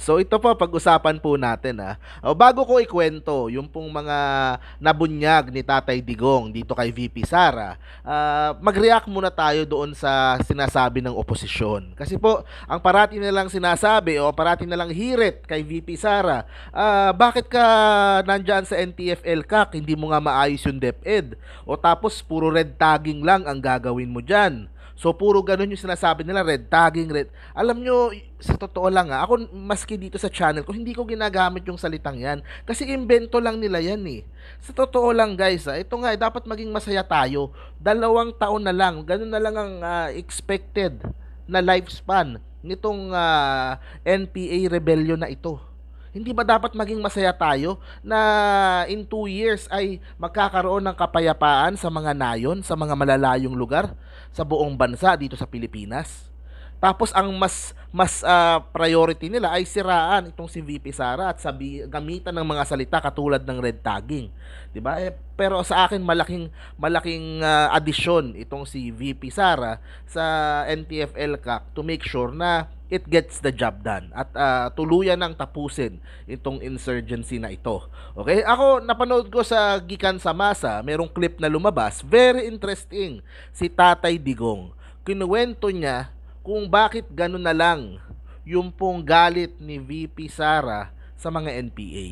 So ito po, pag-usapan po natin ha. Ah. O, bago ko ikwento yung pong mga nabunyag ni Tatay Digong dito kay VP Sara, uh, mag-react muna tayo doon sa sinasabi ng oposisyon. Kasi po, ang parati na lang sinasabi o parati na lang hirit kay VP Sara, uh, bakit ka nandyan sa NTFL CAC, hindi mo nga maayos yung DepEd? O tapos puro red tagging lang ang gagawin mo diyan. So, puro ganun yung sinasabi nila, red tagging, red. Alam nyo, sa totoo lang ha, ah, ako maski dito sa channel ko, hindi ko ginagamit yung salitang yan. Kasi invento lang nila yan eh. Sa totoo lang guys ha, ah, ito nga, eh, dapat maging masaya tayo. Dalawang taon na lang, ganun na lang ang uh, expected na lifespan nitong uh, NPA rebellion na ito. Hindi ba dapat maging masaya tayo na in two years ay magkakaroon ng kapayapaan sa mga nayon, sa mga malalayong lugar, sa buong bansa dito sa Pilipinas? Tapos ang mas mas uh, priority nila ay siraan itong si VP Sara at sabi gamitan ng mga salita katulad ng red tagging, 'di ba? Eh, pero sa akin malaking malaking uh, addition itong si VP Sara sa NTFL CAC to make sure na it gets the job done at uh, tuluyan ng tapusin itong insurgency na ito. Okay? Ako napanood ko sa Gikan sa Masa, merong clip na lumabas, very interesting si Tatay Digong. Kinuwento niya kung bakit ganun na lang yung pong galit ni VP Sara sa mga NPA.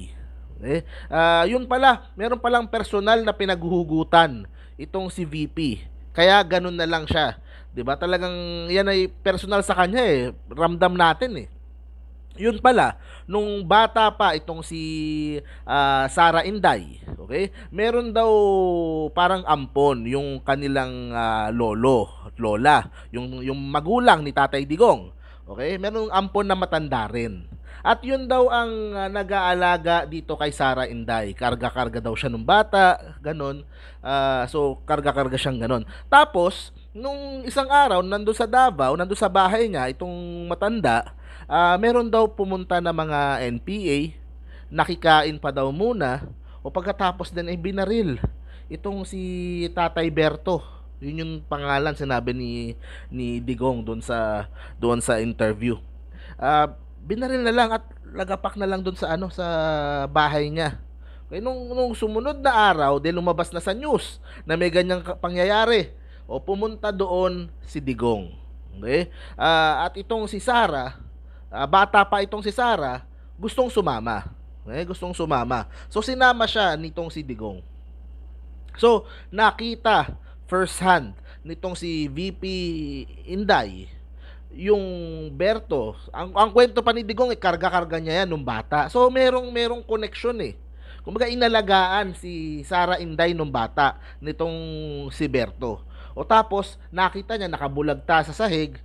Okay? Uh, yun pala, meron palang personal na pinaghuhugutan itong si VP. Kaya ganun na lang siya 'Di ba? Talagang 'yan ay personal sa kanya eh. Ramdam natin eh. Yun pala, nung bata pa itong si uh, ah, Sara Inday, okay? Meron daw parang ampon yung kanilang uh, lolo, lola, yung yung magulang ni Tatay Digong. Okay? Merong ampon na matanda rin. At yun daw ang uh, nag-aalaga dito kay Sara Inday. Karga-karga daw siya nung bata, ganun. Uh, so, karga-karga siyang ganun. Tapos, nung isang araw, nando sa Davao, nando sa bahay niya, itong matanda, uh, meron daw pumunta na mga NPA, nakikain pa daw muna, o pagkatapos din ay binaril. Itong si Tatay Berto, yun yung pangalan sinabi ni ni Digong doon sa doon sa interview. Uh, binaril na lang at lagapak na lang doon sa ano sa bahay niya. Kaya eh, nung, nung sumunod na araw, de lumabas na sa news na may ganyang pangyayari o pumunta doon si Digong. Okay? Uh, at itong si Sara, uh, ah, bata pa itong si Sara, gustong sumama. Okay? Gustong sumama. So sinama siya nitong si Digong. So nakita first hand nitong si VP Inday yung Berto, ang, ang kwento pa ni Digong, eh, karga-karga niya yan nung bata. So, merong, merong connection eh. Kumbaga, inalagaan si Sara Inday nung bata nitong si Berto. O tapos nakita niya nakabulagta sa sahig.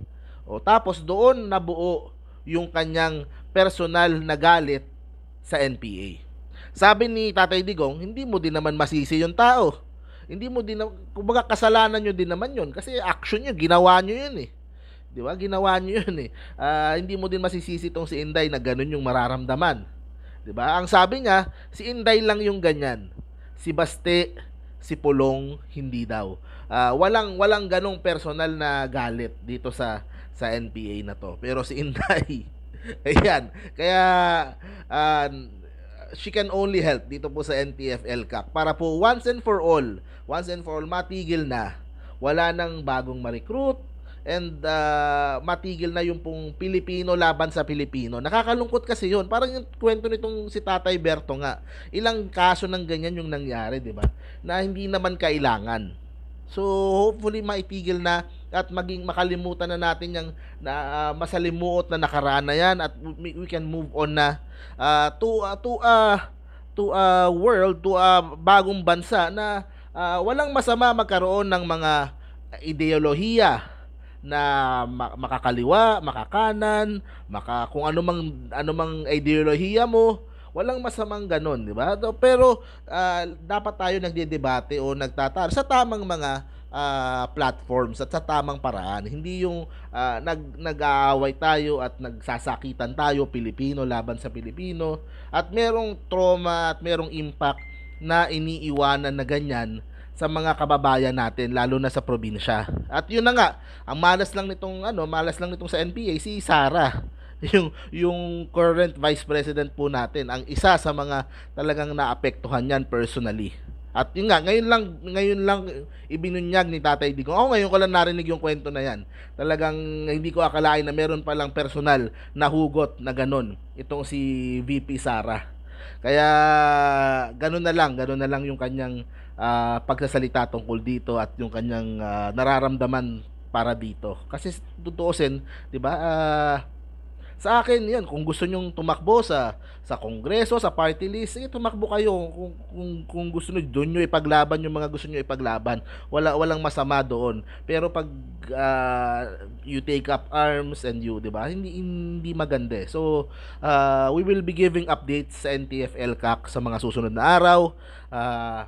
O tapos doon nabuo yung kanyang personal na galit sa NPA. Sabi ni Tatay Digong, hindi mo din naman masisi yung tao. Hindi mo din, kumbaga kasalanan nyo din naman yun. Kasi action nyo, ginawa nyo yun eh. Di ba? Ginawa nyo yun eh. Uh, hindi mo din masisisi tong si Inday na ganun yung mararamdaman. Di ba? Ang sabi niya, si Inday lang yung ganyan. Si Baste, si Pulong hindi daw. Uh, walang walang ganong personal na galit dito sa sa NPA na to. Pero si Inday, ayan. Kaya uh, she can only help dito po sa NPFL Cup para po once and for all, once and for all matigil na. Wala nang bagong ma-recruit, and uh, matigil na yung pong Pilipino laban sa Pilipino. Nakakalungkot kasi yun. Parang yung kwento nitong si Tatay Berto nga, ilang kaso ng ganyan yung nangyari, di ba? Na hindi naman kailangan. So hopefully maitigil na at maging makalimutan na natin yung na, uh, masalimuot na nakaraan na yan at we, can move on na uh, to uh, to uh, to a world to a bagong bansa na uh, walang masama magkaroon ng mga ideolohiya na makakaliwa, makakanan, maka kung ano mang ano mang ideolohiya mo, walang masamang ganun, di ba? Pero uh, dapat tayo nagdedebate o nagtatar sa tamang mga uh, platforms at sa tamang paraan. Hindi yung uh, nag nag-aaway tayo at nagsasakitan tayo Pilipino laban sa Pilipino at merong trauma at merong impact na iniiwanan na ganyan sa mga kababayan natin lalo na sa probinsya. At yun na nga, ang malas lang nitong ano, malas lang nitong sa NBA si Sara yung yung current vice president po natin ang isa sa mga talagang naapektuhan niyan personally at yun nga ngayon lang ngayon lang ibinunyag ni Tatay Digong oh, ngayon ko lang narinig yung kwento na yan talagang hindi ko akalain na meron pa lang personal na hugot na ganun itong si VP Sara kaya ganun na lang, ganun na lang yung kanyang uh, pagsasalita tungkol dito at yung kanyang uh, nararamdaman para dito. Kasi tutuusin, 'di ba? Uh, sa akin, yan kung gusto niyo tumakbo sa, sa kongreso, sa party list, sige, tumakbo kayo. Kung, kung, kung gusto niyo doon nyo ipaglaban yung mga gusto niyo ipaglaban. Wala, walang masama doon. Pero pag uh, you take up arms and you, di ba, hindi, hindi maganda. Eh. So, uh, we will be giving updates sa NTFL CAC sa mga susunod na araw. Uh,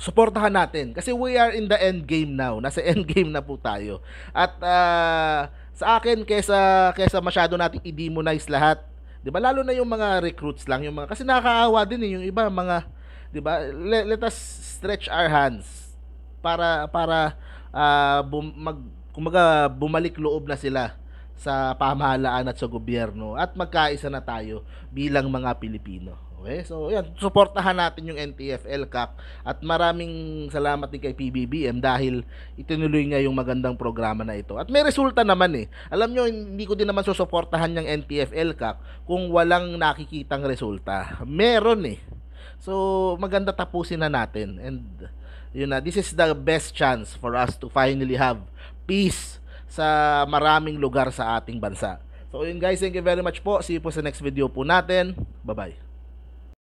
suportahan natin kasi we are in the end game now. Nasa end game na po tayo. At uh, sa akin kaysa kaysa masyado nating i-demonize lahat. 'Di ba? Lalo na yung mga recruits lang, yung mga kasi nakakaawa din eh, yung iba mga 'di ba? Let, let us stretch our hands para para uh, bum, mag kumaga bumalik loob na sila sa pamahalaan at sa gobyerno at magkaisa na tayo bilang mga Pilipino. Okay? Eh. So, yan. Suportahan natin yung NTFL Cup. At maraming salamat din kay PBBM dahil itinuloy niya yung magandang programa na ito. At may resulta naman eh. Alam nyo, hindi ko din naman susuportahan yung NTFL Cup kung walang nakikitang resulta. Meron eh. So, maganda tapusin na natin. And, yun na, this is the best chance for us to finally have peace sa maraming lugar sa ating bansa. So yun guys, thank you very much po. See you po sa next video po natin. Bye-bye.